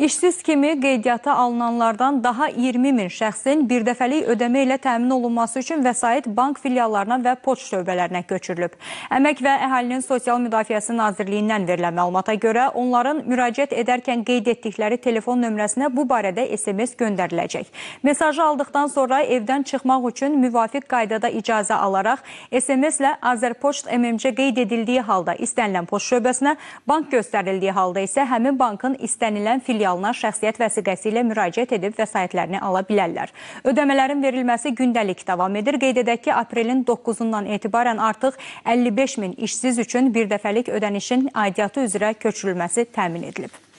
İşsiz kimi qeydiyyata alınanlardan daha 20 min şəxsin birdəfəlik ödəmə ilə təmin olunması üçün vəsait bank filiallarına və poçt şöbələrinə götürülüb. Əmək və Əhalinin Sosial Müdafiəsi Nazirliyindən verilən məlumata görə onların müraciət edərkən qeyd etdikləri telefon nömrəsinə bu barədə SMS göndəriləcək. Mesajı aldıqdan sonra evdən çıxmaq üçün müvafiq qaydada icazə alaraq SMS-lə Azərpoçt MMC qeyd edildiyi halda istənilən poçt şöbəsinə, bank göstərildiyi halda isə həmin bankın istənilən filialına filialına şəxsiyyət vəsiqəsi ilə müraciət edib vəsaitlərini ala bilərlər. Ödəmələrin verilməsi gündəlik davam edir. Qeyd edək ki, aprelin 9-dan etibarən artıq 55 min işsiz üçün birdəfəlik ödənişin aidiyyatı üzrə köçürülməsi təmin edilib.